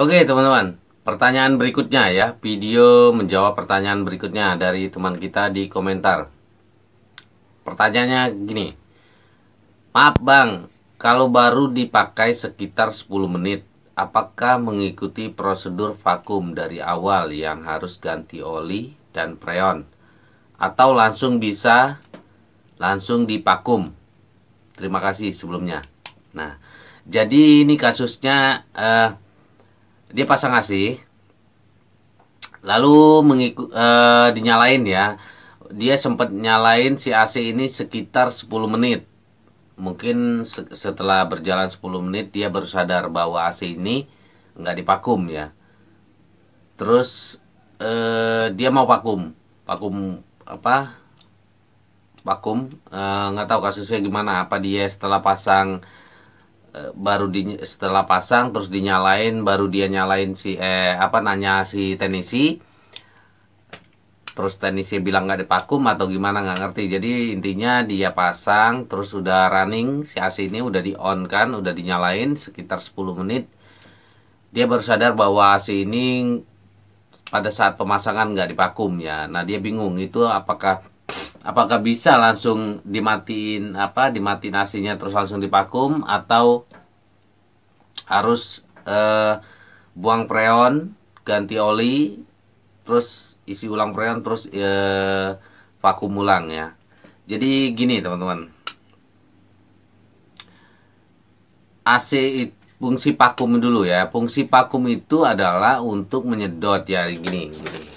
Oke teman-teman, pertanyaan berikutnya ya. Video menjawab pertanyaan berikutnya dari teman kita di komentar. Pertanyaannya gini. Maaf bang, kalau baru dipakai sekitar 10 menit, apakah mengikuti prosedur vakum dari awal yang harus ganti oli dan preon, Atau langsung bisa langsung dipakum? Terima kasih sebelumnya. Nah, jadi ini kasusnya... Eh, dia pasang AC lalu mengikut uh, eh, dinyalain ya dia sempat nyalain si AC ini sekitar 10 menit mungkin setelah berjalan 10 menit dia baru sadar bahwa AC ini nggak dipakum ya terus uh, dia mau pakum, pakum apa Pakum nggak eh, nggak tahu kasusnya gimana apa dia setelah pasang Eh, baru di setelah pasang terus dinyalain baru dia nyalain si eh apa nanya si tenisi terus tenisi bilang nggak dipakum atau gimana nggak ngerti jadi intinya dia pasang terus udah running si AC ini udah di on kan udah dinyalain sekitar 10 menit dia baru sadar bahwa AC ini pada saat pemasangan nggak dipakum ya nah dia bingung itu apakah apakah bisa langsung dimatiin apa dimatiin asinya terus langsung dipakum atau harus eh, buang preon ganti oli terus isi ulang preon terus eh, vakum ulang ya jadi gini teman-teman AC itu fungsi vakum dulu ya fungsi vakum itu adalah untuk menyedot ya gini, gini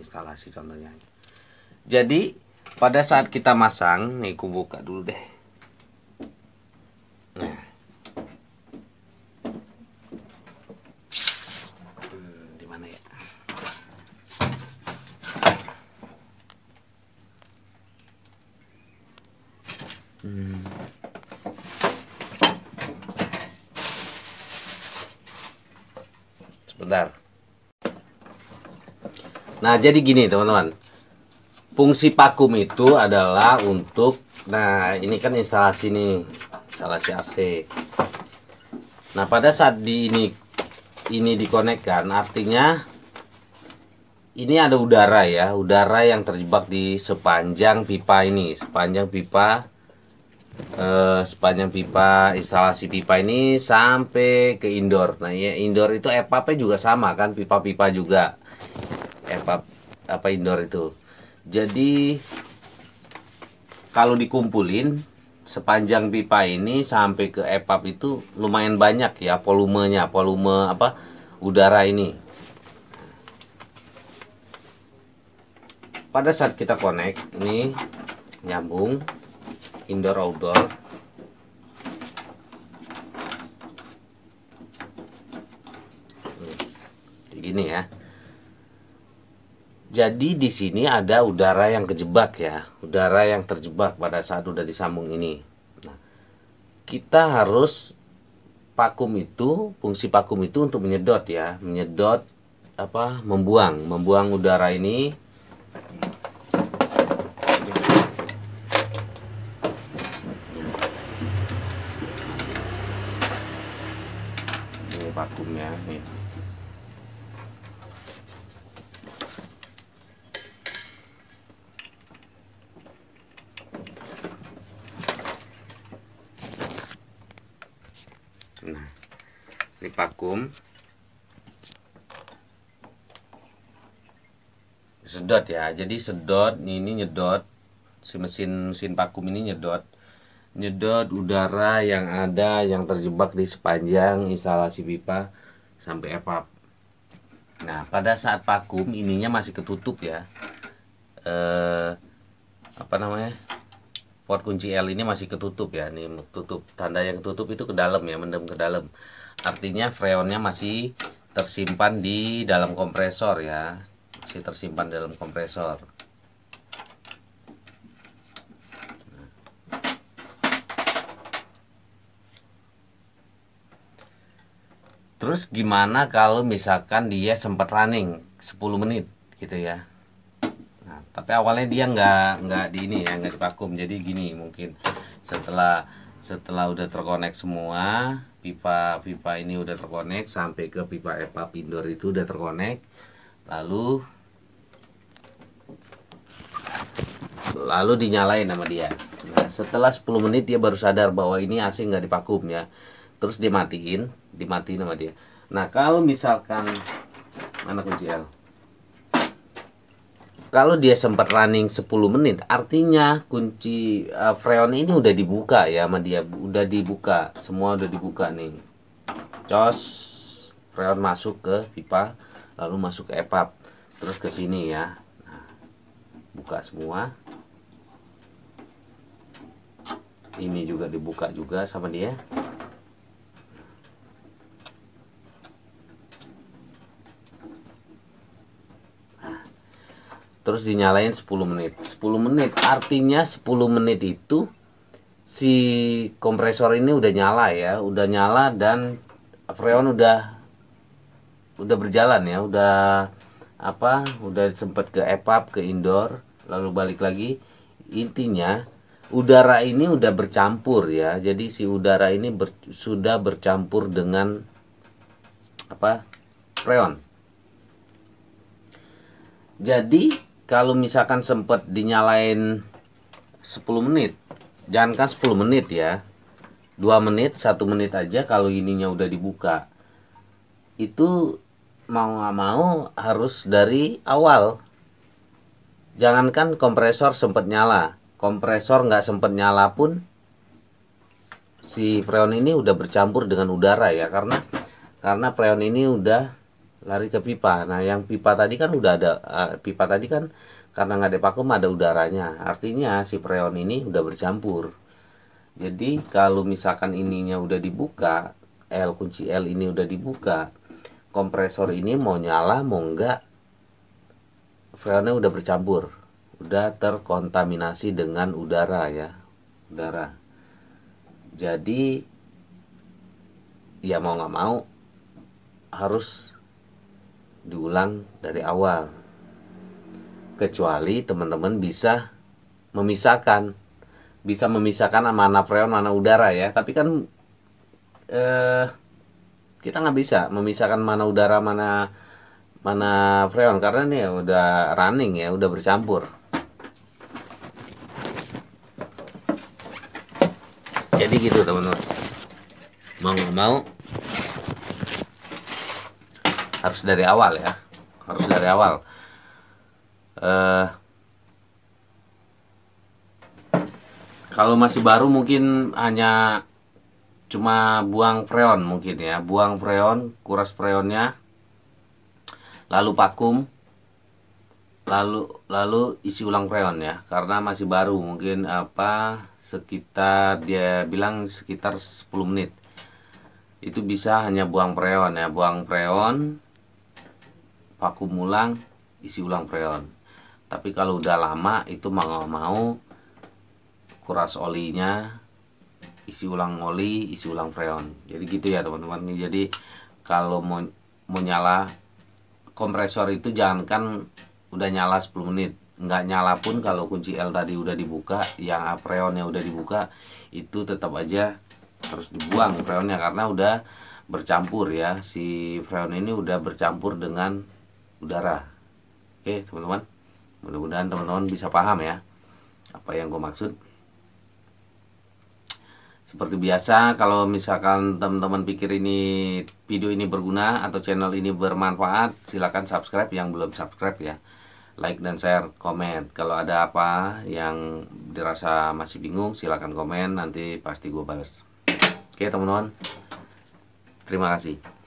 instalasi contohnya jadi pada saat kita masang nih aku buka dulu deh nah Hmm. Ya? hmm. Sebentar. Nah, jadi gini teman-teman. Fungsi vakum itu adalah untuk nah, ini kan instalasi nih, instalasi AC. Nah, pada saat di ini ini dikonekkan, artinya ini ada udara ya, udara yang terjebak di sepanjang pipa ini, sepanjang pipa eh, sepanjang pipa instalasi pipa ini sampai ke indoor. Nah, ya indoor itu EPAP juga sama kan, pipa-pipa juga epap eh, apa indoor itu jadi kalau dikumpulin sepanjang pipa ini sampai ke epap itu lumayan banyak ya volumenya volume apa udara ini pada saat kita connect ini nyambung indoor outdoor ini ya jadi di sini ada udara yang kejebak ya, udara yang terjebak pada saat udah disambung ini. Nah, kita harus pakum itu, fungsi pakum itu untuk menyedot ya, menyedot apa? membuang, membuang udara ini. Ini pakumnya. nih. vakum sedot ya jadi sedot ini nyedot si mesin mesin vakum ini nyedot nyedot udara yang ada yang terjebak di sepanjang instalasi pipa sampai evap nah pada saat vakum ininya masih ketutup ya eh, apa namanya port kunci L ini masih ketutup ya ini tutup tanda yang tutup itu ke dalam ya mendem ke dalam artinya freonnya masih tersimpan di dalam kompresor ya masih tersimpan dalam kompresor Terus gimana kalau misalkan dia sempat running 10 menit gitu ya Nah, tapi awalnya dia nggak nggak di ini ya nggak dipakum jadi gini mungkin setelah setelah udah terkonek semua pipa pipa ini udah terkonek sampai ke pipa EPA indoor itu udah terkonek lalu lalu dinyalain sama dia nah setelah 10 menit dia baru sadar bahwa ini AC nggak dipakum ya terus dimatiin dimatiin sama dia nah kalau misalkan mana kunci L kalau dia sempat running 10 menit artinya kunci uh, freon ini udah dibuka ya sama dia udah dibuka semua udah dibuka nih cos freon masuk ke pipa lalu masuk ke epap terus ke sini ya nah, buka semua ini juga dibuka juga sama dia terus dinyalain 10 menit 10 menit artinya 10 menit itu si kompresor ini udah nyala ya udah nyala dan freon udah udah berjalan ya udah apa udah sempet ke epap ke indoor lalu balik lagi intinya udara ini udah bercampur ya jadi si udara ini ber, sudah bercampur dengan apa freon jadi kalau misalkan sempat dinyalain 10 menit jangankan 10 menit ya 2 menit 1 menit aja kalau ininya udah dibuka itu mau nggak mau harus dari awal jangankan kompresor sempat nyala kompresor nggak sempat nyala pun si freon ini udah bercampur dengan udara ya karena karena freon ini udah lari ke pipa. Nah, yang pipa tadi kan udah ada uh, pipa tadi kan karena nggak ada vakum ada udaranya. Artinya si freon ini udah bercampur. Jadi kalau misalkan ininya udah dibuka, L kunci L ini udah dibuka, kompresor ini mau nyala mau enggak freonnya udah bercampur, udah terkontaminasi dengan udara ya, udara. Jadi ya mau nggak mau harus diulang dari awal kecuali teman-teman bisa memisahkan bisa memisahkan mana freon mana udara ya tapi kan eh, kita nggak bisa memisahkan mana udara mana mana freon karena nih udah running ya udah bercampur jadi gitu teman-teman mau nggak mau harus dari awal ya harus dari awal uh, kalau masih baru mungkin hanya cuma buang freon mungkin ya buang freon kuras freonnya lalu vakum lalu lalu isi ulang freon ya karena masih baru mungkin apa sekitar dia bilang sekitar 10 menit itu bisa hanya buang freon ya buang freon vakum ulang isi ulang freon tapi kalau udah lama itu mau mau kuras olinya isi ulang oli isi ulang freon jadi gitu ya teman-teman jadi kalau mau mau nyala kompresor itu jangankan udah nyala 10 menit nggak nyala pun kalau kunci L tadi udah dibuka yang freonnya udah dibuka itu tetap aja harus dibuang freonnya karena udah bercampur ya si freon ini udah bercampur dengan udara oke teman-teman mudah-mudahan teman-teman bisa paham ya apa yang gue maksud seperti biasa kalau misalkan teman-teman pikir ini video ini berguna atau channel ini bermanfaat silahkan subscribe yang belum subscribe ya like dan share komen kalau ada apa yang dirasa masih bingung silahkan komen nanti pasti gue balas oke teman-teman terima kasih